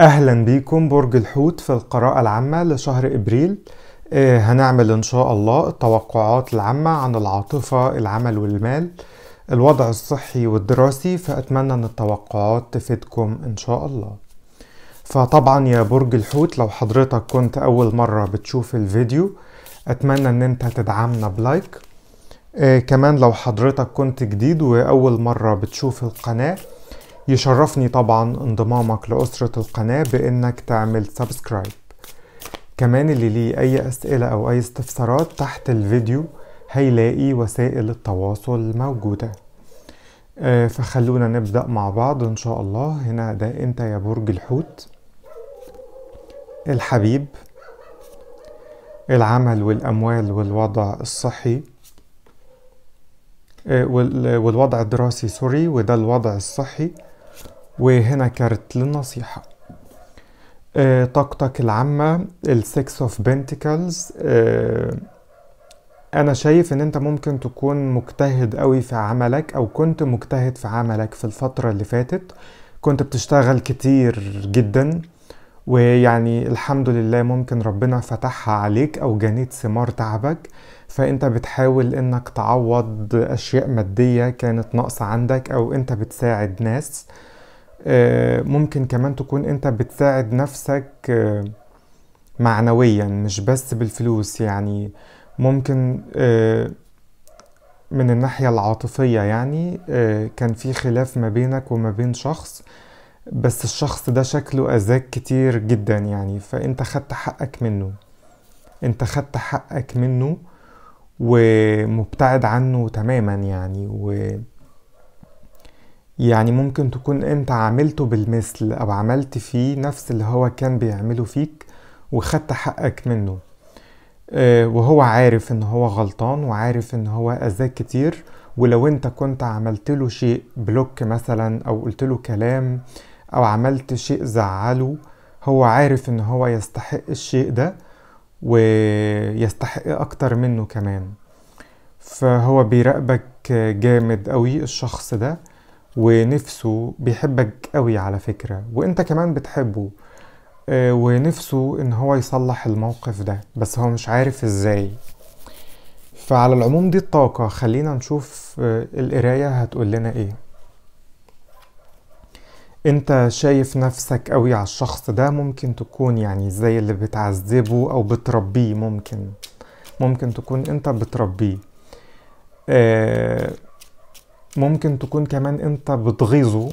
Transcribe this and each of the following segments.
اهلا بيكم برج الحوت في القراءة العامة لشهر ابريل آه، هنعمل ان شاء الله التوقعات العامة عن العاطفة العمل والمال الوضع الصحي والدراسي فاتمنى ان التوقعات تفيدكم ان شاء الله فطبعا يا برج الحوت لو حضرتك كنت اول مرة بتشوف الفيديو اتمنى ان انت تدعمنا بلايك آه، كمان لو حضرتك كنت جديد واول مرة بتشوف القناة يشرفني طبعا انضمامك لأسرة القناة بإنك تعمل سبسكرايب كمان اللي ليه أي أسئلة أو أي استفسارات تحت الفيديو هيلاقي وسائل التواصل موجودة آه، فخلونا نبدأ مع بعض إن شاء الله هنا ده أنت يا برج الحوت الحبيب العمل والأموال والوضع الصحي آه، والوضع الدراسي سوري وده الوضع الصحي وهنا كارت للنصيحة آه، طاقتك العامة السكس اوف بنتكلز انا شايف ان انت ممكن تكون مجتهد قوي في عملك او كنت مجتهد في عملك في الفترة اللي فاتت كنت بتشتغل كتير جدا ويعني الحمد لله ممكن ربنا فتحها عليك او جنيت ثمار تعبك فانت بتحاول انك تعوض اشياء مادية كانت ناقصة عندك او انت بتساعد ناس آه، ممكن كمان تكون انت بتساعد نفسك آه، معنويا مش بس بالفلوس يعني ممكن آه، من الناحية العاطفية يعني كان في خلاف ما بينك وما بين شخص بس الشخص ده شكله أذاك كتير جدا يعني فأنت خدت حقك منه أنت خدت حقك منه ومبتعد عنه تماما يعني و... يعني ممكن تكون انت عملته بالمثل او عملت فيه نفس اللي هو كان بيعمله فيك وخدت حقك منه آه، وهو عارف ان هو غلطان وعارف ان هو اذاك كتير ولو انت كنت عملت له شيء بلوك مثلا او قلت له كلام او عملت شيء زعله هو عارف ان هو يستحق الشيء ده ويستحق اكتر منه كمان فهو بيراقبك جامد قوي الشخص ده ونفسه بيحبك قوي على فكرة وانت كمان بتحبه آه، ونفسه ان هو يصلح الموقف ده بس هو مش عارف ازاي فعلى العموم دي الطاقة خلينا نشوف آه، القراية هتقول لنا ايه انت شايف نفسك قوي على الشخص ده ممكن تكون يعني زي اللي بتعذبه او بتربيه ممكن ممكن تكون انت بتربيه آه ممكن تكون كمان انت بتغيظه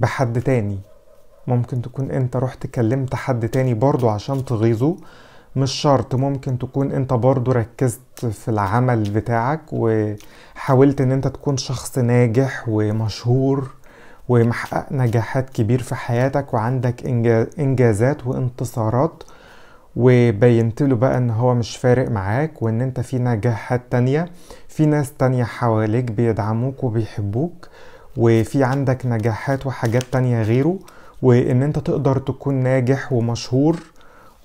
بحد تاني ممكن تكون انت رحت كلمت حد تاني برضو عشان تغيظه مش شرط ممكن تكون انت برضو ركزت في العمل بتاعك وحاولت ان انت تكون شخص ناجح ومشهور ومحقق نجاحات كبير في حياتك وعندك انجازات وانتصارات وبينت له بقى ان هو مش فارق معاك وان انت في نجاحات تانية في ناس تانية حواليك بيدعموك وبيحبوك وفي عندك نجاحات وحاجات تانية غيره وان انت تقدر تكون ناجح ومشهور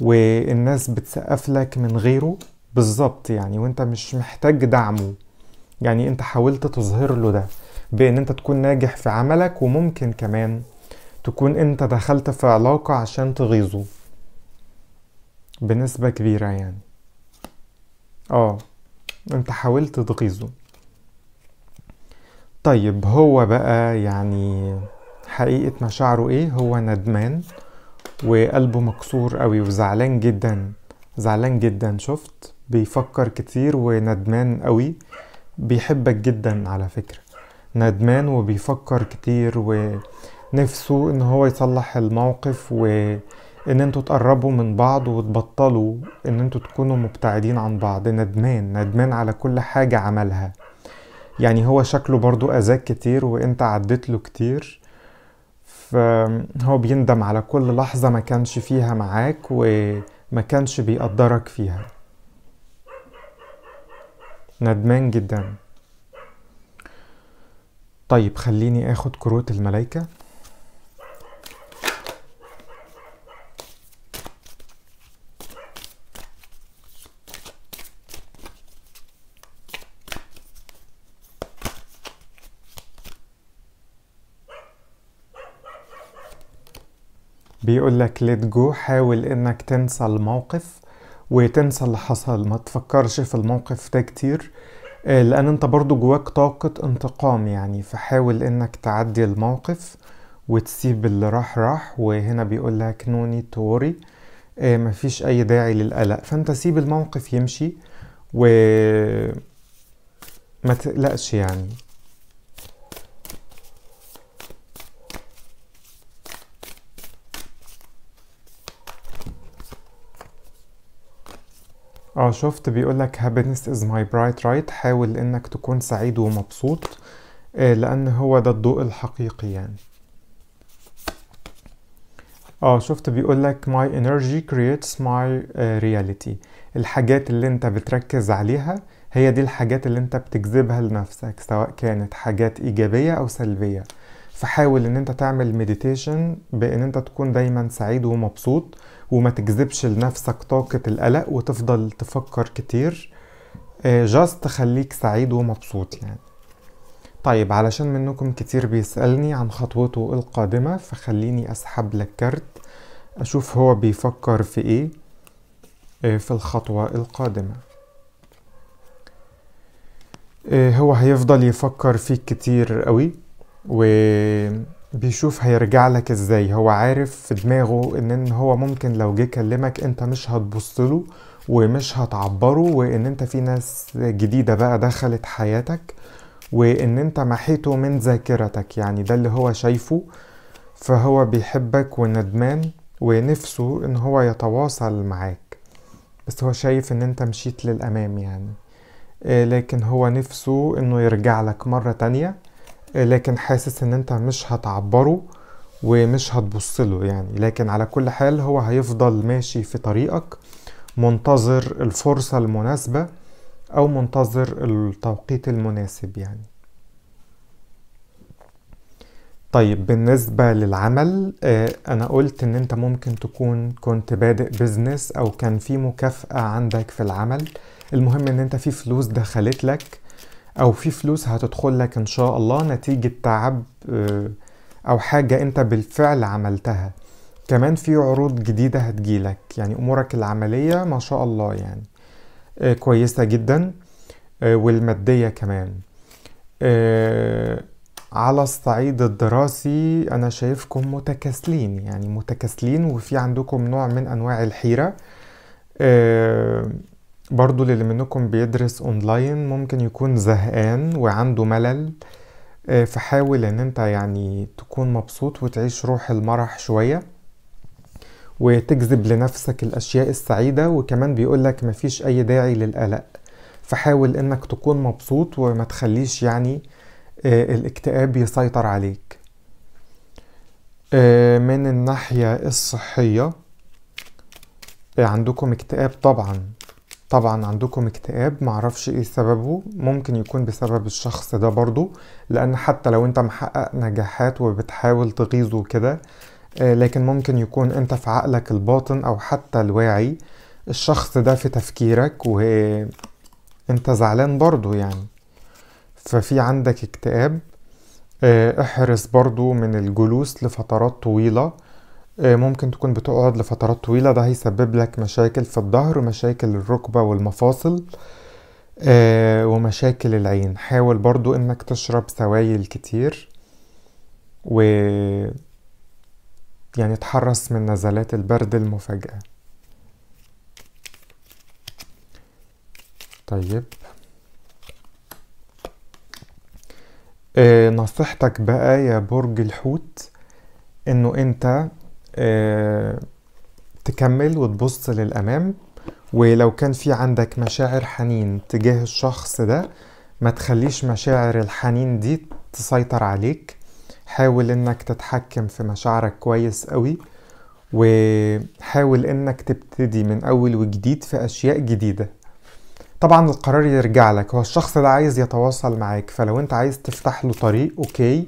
والناس بتسقف لك من غيره بالظبط يعني وانت مش محتاج دعمه يعني انت حاولت تظهر له ده بان انت تكون ناجح في عملك وممكن كمان تكون انت دخلت في علاقة عشان تغيظه بنسبة كبيرة يعني اه انت حاولت تغيظه طيب هو بقى يعني حقيقة مشاعره ايه هو ندمان وقلبه مكسور قوي وزعلان جدا زعلان جدا شفت بيفكر كتير وندمان قوي بيحبك جدا على فكرة ندمان وبيفكر كتير ونفسه ان هو يصلح الموقف و... ان انتوا تقربوا من بعض وتبطلوا ان انتوا تكونوا مبتعدين عن بعض ندمان ندمان على كل حاجة عملها يعني هو شكله برضو اذاك كتير وانت عديت له كتير فهو بيندم على كل لحظة ما كانش فيها معاك وما كانش بيقدرك فيها ندمان جدا طيب خليني اخد كروت الملايكه بيقول لك let go حاول انك تنسى الموقف وتنسى اللي حصل ما تفكرش في الموقف ده كتير آه، لان انت برضو جواك طاقة انتقام يعني فحاول انك تعدي الموقف وتسيب اللي راح راح وهنا بيقول لك no need to worry آه، مفيش اي داعي للقلق فانت سيب الموقف يمشي و ما تقلقش يعني اه شفت بيقولك happiness is my bright right حاول انك تكون سعيد ومبسوط آه، لان هو ده الضوء الحقيقي يعني اه شفت بيقولك my energy creates my uh, reality الحاجات اللي انت بتركز عليها هي دي الحاجات اللي انت بتجذبها لنفسك سواء كانت حاجات ايجابية او سلبية فحاول ان انت تعمل مديتيشن بان انت تكون دايما سعيد ومبسوط وما تجذبش لنفسك طاقة القلق وتفضل تفكر كتير جاست آه، تخليك سعيد ومبسوط يعني طيب علشان منكم كتير بيسألني عن خطوته القادمة فخليني أسحب لك كارت أشوف هو بيفكر في إيه آه، في الخطوة القادمة آه، هو هيفضل يفكر فيك كتير قوي وبيشوف هيرجع لك ازاي هو عارف في دماغه ان هو ممكن لو جه كلمك انت مش هتبص له ومش هتعبره وان انت في ناس جديدة بقى دخلت حياتك وان انت محيته من ذاكرتك يعني ده اللي هو شايفه فهو بيحبك وندمان ونفسه ان هو يتواصل معاك بس هو شايف ان انت مشيت للامام يعني آه، لكن هو نفسه انه يرجع لك مرة تانية لكن حاسس ان انت مش هتعبره ومش هتبص له يعني لكن على كل حال هو هيفضل ماشي في طريقك منتظر الفرصة المناسبة او منتظر التوقيت المناسب يعني طيب بالنسبة للعمل آه، أنا قلت إن أنت ممكن تكون كنت بادئ بزنس أو كان في مكافأة عندك في العمل المهم إن أنت في فلوس دخلت لك او في فلوس هتدخل لك ان شاء الله نتيجة تعب آه، او حاجة انت بالفعل عملتها كمان في عروض جديدة هتجيلك يعني امورك العملية ما شاء الله يعني آه، كويسة جدا آه، والمادية كمان على الصعيد الدراسي انا شايفكم متكاسلين يعني متكاسلين وفي عندكم نوع من انواع الحيرة برضو للي منكم بيدرس اونلاين ممكن يكون زهقان وعنده ملل آه، فحاول ان انت يعني تكون مبسوط وتعيش روح المرح شوية وتجذب لنفسك الاشياء السعيدة وكمان بيقولك مفيش اي داعي للقلق فحاول انك تكون مبسوط وما تخليش يعني آه، الاكتئاب يسيطر عليك آه، من الناحية الصحية عندكم اكتئاب طبعا طبعا عندكم اكتئاب معرفش ايه سببه ممكن يكون بسبب الشخص ده برضو لان حتى لو انت محقق نجاحات وبتحاول تغيظه كده آه، لكن ممكن يكون انت في عقلك الباطن او حتى الواعي الشخص ده في تفكيرك وانت زعلان برضو يعني ففي عندك اكتئاب آه، احرص برضو من الجلوس لفترات طويلة آه، ممكن تكون بتقعد لفترات طويلة ده هيسبب لك مشاكل في الظهر ومشاكل الركبة والمفاصل آه، ومشاكل العين حاول برضو انك تشرب سوائل كتير و يعني تحرص من نزلات البرد المفاجئة طيب آه، نصيحتك بقى يا برج الحوت انه انت آه، تكمل وتبص للأمام ولو كان في عندك مشاعر حنين تجاه الشخص ده ما تخليش مشاعر الحنين دي تسيطر عليك حاول انك تتحكم في مشاعرك كويس قوي وحاول انك تبتدي من اول وجديد في اشياء جديدة طبعا القرار يرجع لك هو الشخص ده عايز يتواصل معاك فلو انت عايز تفتح له طريق اوكي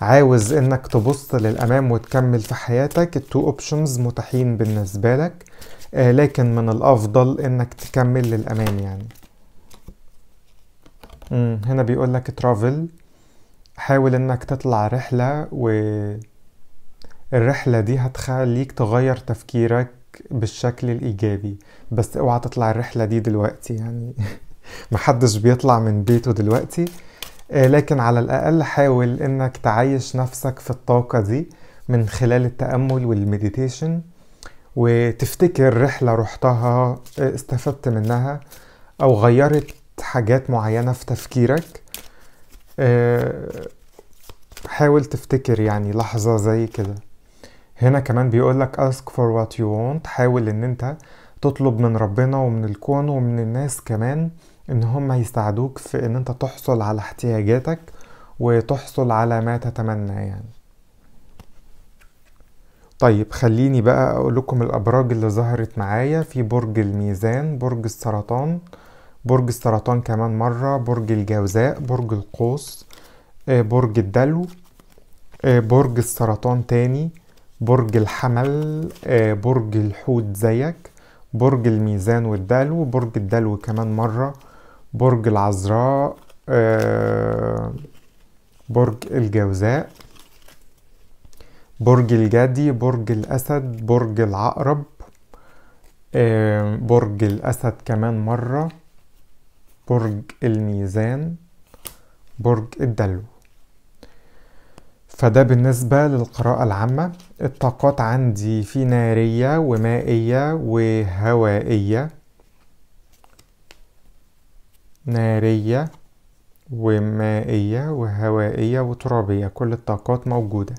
عاوز انك تبص للامام وتكمل في حياتك التو اوبشنز متاحين بالنسبه لك آه، لكن من الافضل انك تكمل للامام يعني هنا بيقول لك ترافل حاول انك تطلع رحله و الرحلة دي هتخليك تغير تفكيرك بالشكل الإيجابي بس اوعى تطلع الرحلة دي دلوقتي يعني محدش بيطلع من بيته دلوقتي آه، لكن على الأقل حاول إنك تعيش نفسك في الطاقة دي من خلال التأمل والمديتيشن وتفتكر رحلة رحتها آه، استفدت منها أو غيرت حاجات معينة في تفكيرك آه، حاول تفتكر يعني لحظة زي كده هنا كمان بيقولك ask for what you want حاول ان انت تطلب من ربنا ومن الكون ومن الناس كمان ان هم يساعدوك في ان انت تحصل على احتياجاتك وتحصل على ما تتمنى يعني طيب خليني بقى اقول لكم الابراج اللي ظهرت معايا في برج الميزان برج السرطان برج السرطان كمان مرة برج الجوزاء برج القوس آه، برج الدلو آه، برج السرطان تاني برج الحمل آه، برج الحوت زيك برج الميزان والدلو برج الدلو كمان مرة برج العذراء آه، برج الجوزاء برج الجدي برج الأسد برج العقرب آه، برج الأسد كمان مرة برج الميزان برج الدلو فده بالنسبة للقراءة العامة الطاقات عندي في نارية ومائية وهوائية نارية ومائية وهوائية وترابية كل الطاقات موجودة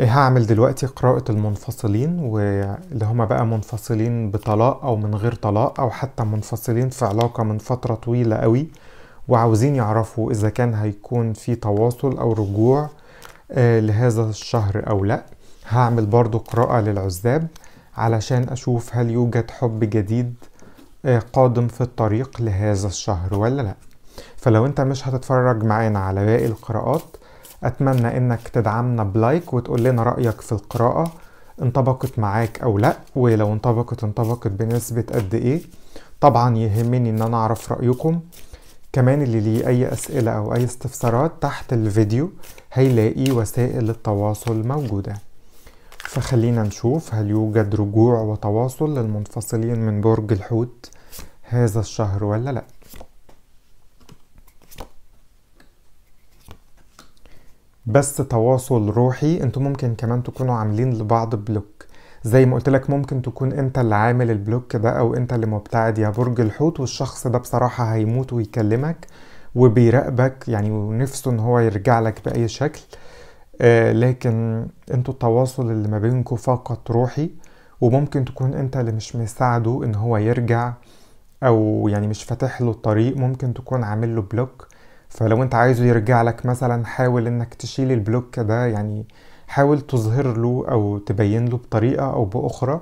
إيه هعمل دلوقتي قراءة المنفصلين واللي هما بقى منفصلين بطلاق أو من غير طلاق أو حتى منفصلين في علاقة من فترة طويلة قوي وعاوزين يعرفوا إذا كان هيكون في تواصل أو رجوع آه، لهذا الشهر أو لأ هعمل برضو قراءة للعزاب علشان أشوف هل يوجد حب جديد آه، قادم في الطريق لهذا الشهر ولا لأ فلو أنت مش هتتفرج معانا على باقي القراءات أتمنى إنك تدعمنا بلايك وتقول لنا رأيك في القراءة انطبقت معاك أو لأ ولو انطبقت انطبقت بنسبة قد إيه طبعا يهمني إن أنا أعرف رأيكم كمان اللي ليه أي أسئلة أو أي استفسارات تحت الفيديو هيلاقي وسائل التواصل موجودة فخلينا نشوف هل يوجد رجوع وتواصل للمنفصلين من برج الحوت هذا الشهر ولا لأ بس تواصل روحي انتوا ممكن كمان تكونوا عاملين لبعض بلوك زي ما قلت لك ممكن تكون انت اللي عامل البلوك ده او انت اللي مبتعد يا برج الحوت والشخص ده بصراحة هيموت ويكلمك وبيراقبك يعني ونفسه ان هو يرجع لك بأي شكل آه لكن انتوا التواصل اللي ما بينكوا فقط روحي وممكن تكون انت اللي مش مساعده ان هو يرجع او يعني مش فاتح له الطريق ممكن تكون عامل له بلوك فلو انت عايزه يرجع لك مثلا حاول انك تشيل البلوك ده يعني حاول تظهر له او تبين له بطريقه او باخرى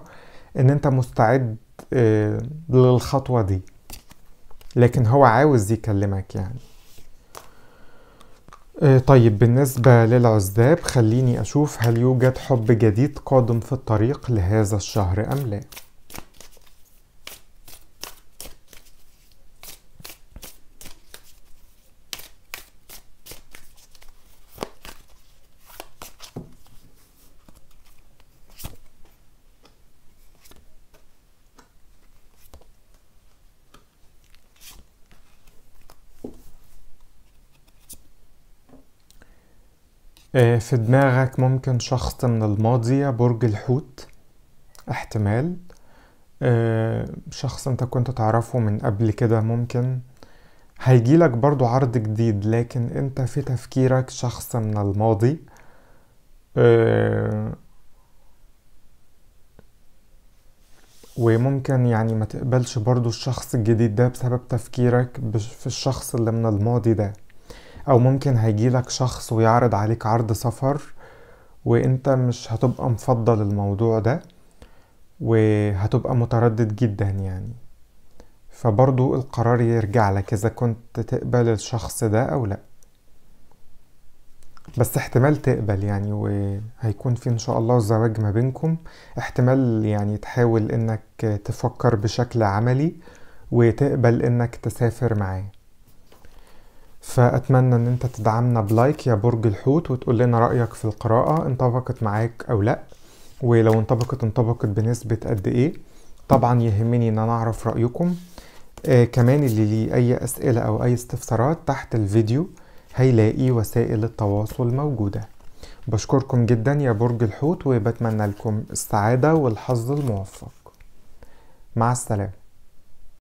ان انت مستعد آه، للخطوه دي لكن هو عاوز يكلمك يعني آه، طيب بالنسبة للعزاب خليني أشوف هل يوجد حب جديد قادم في الطريق لهذا الشهر أم لا آه، في دماغك ممكن شخص من الماضي برج الحوت احتمال آه، شخص انت كنت تعرفه من قبل كده ممكن هيجيلك برضو عرض جديد لكن انت في تفكيرك شخص من الماضي آه، وممكن يعني ما تقبلش برضو الشخص الجديد ده بسبب تفكيرك في الشخص اللي من الماضي ده او ممكن هيجيلك شخص ويعرض عليك عرض سفر وانت مش هتبقى مفضل الموضوع ده وهتبقى متردد جدا يعني فبرضو القرار يرجع لك اذا كنت تقبل الشخص ده او لا بس احتمال تقبل يعني وهيكون في ان شاء الله زواج ما بينكم احتمال يعني تحاول انك تفكر بشكل عملي وتقبل انك تسافر معاه فأتمنى إن أنت تدعمنا بلايك يا برج الحوت وتقول لنا رأيك في القراءة انطبقت معاك أو لأ ولو انطبقت انطبقت بنسبة قد إيه طبعا يهمني إن أنا أعرف رأيكم آه كمان اللي ليه أي أسئلة أو أي استفسارات تحت الفيديو هيلاقي وسائل التواصل موجودة بشكركم جدا يا برج الحوت وبتمنى لكم السعادة والحظ الموفق مع السلامة